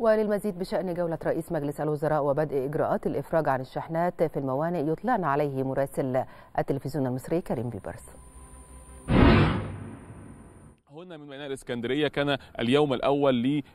وللمزيد بشأن جولة رئيس مجلس الوزراء وبدء إجراءات الإفراج عن الشحنات في الموانئ يطلعنا عليه مراسل التلفزيون المصري كريم بيبرس قلنا من ميناء الاسكندريه كان اليوم الاول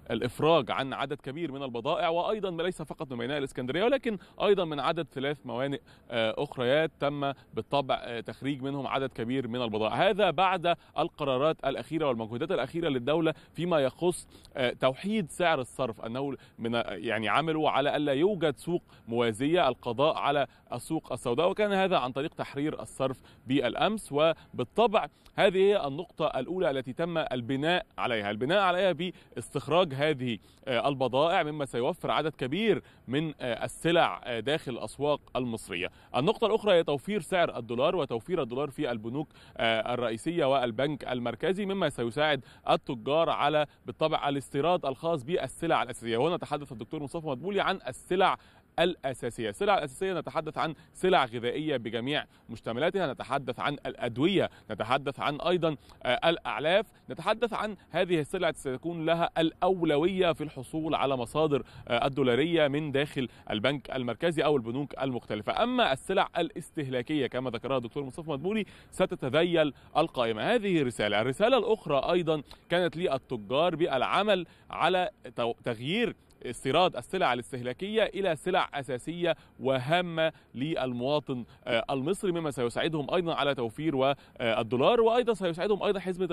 للافراج عن عدد كبير من البضائع وايضا ليس فقط من ميناء الاسكندريه ولكن ايضا من عدد ثلاث موانئ آه، اخريات تم بالطبع آه، تخريج منهم عدد كبير من البضائع هذا بعد القرارات الاخيره والمجهودات الاخيره للدوله فيما يخص آه، توحيد سعر الصرف انه من يعني عملوا على الا يوجد سوق موازيه القضاء على السوق السوداء وكان هذا عن طريق تحرير الصرف بالامس وبالطبع هذه هي النقطه الاولى التي تم البناء عليها البناء عليها باستخراج هذه آه، البضائع مما سيوفر عدد كبير من آه، السلع آه، داخل الأسواق المصرية النقطة الأخرى هي توفير سعر الدولار وتوفير الدولار في البنوك الرئيسية والبنك المركزي مما سيساعد التجار على بالطبع الاستيراد الخاص بالسلع الأساسية هنا تحدث الدكتور مصطفى مدبولي عن السلع الأساسية السلع الأساسية نتحدث عن سلع غذائية بجميع مشتملاتها نتحدث عن الأدوية نتحدث عن أيضا آه، الأعلاف نتحدث عن هذه السلع ستكون لها الأولوية في الحصول على مصادر آه، الدولارية من داخل البنك المركزي أو البنوك المختلفة أما السلع الاستهلاكية كما ذكرها الدكتور مصطفى مدبولي ستتذيل القائمة هذه رسالة الرسالة الأخرى أيضا كانت للتجار بالعمل على تغيير استيراد السلع الاستهلاكية إلى سلع أساسية وهامة للمواطن آه، المصري مما سيساعدهم أيضا على توفير آه، الدولار وأيضا سيساعدهم أيضا حزمة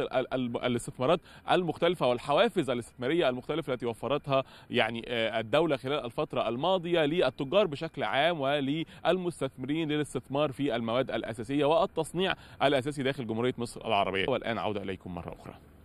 الاستثمارات المختلفة والحوافز الاستثمارية المختلفة التي وفرتها يعني آه، الدولة خلال الفترة الماضية للتجار بشكل عام وللمستثمرين للاستثمار في المواد الأساسية والتصنيع الأساسي داخل جمهورية مصر العربية والآن عودة إليكم مرة أخرى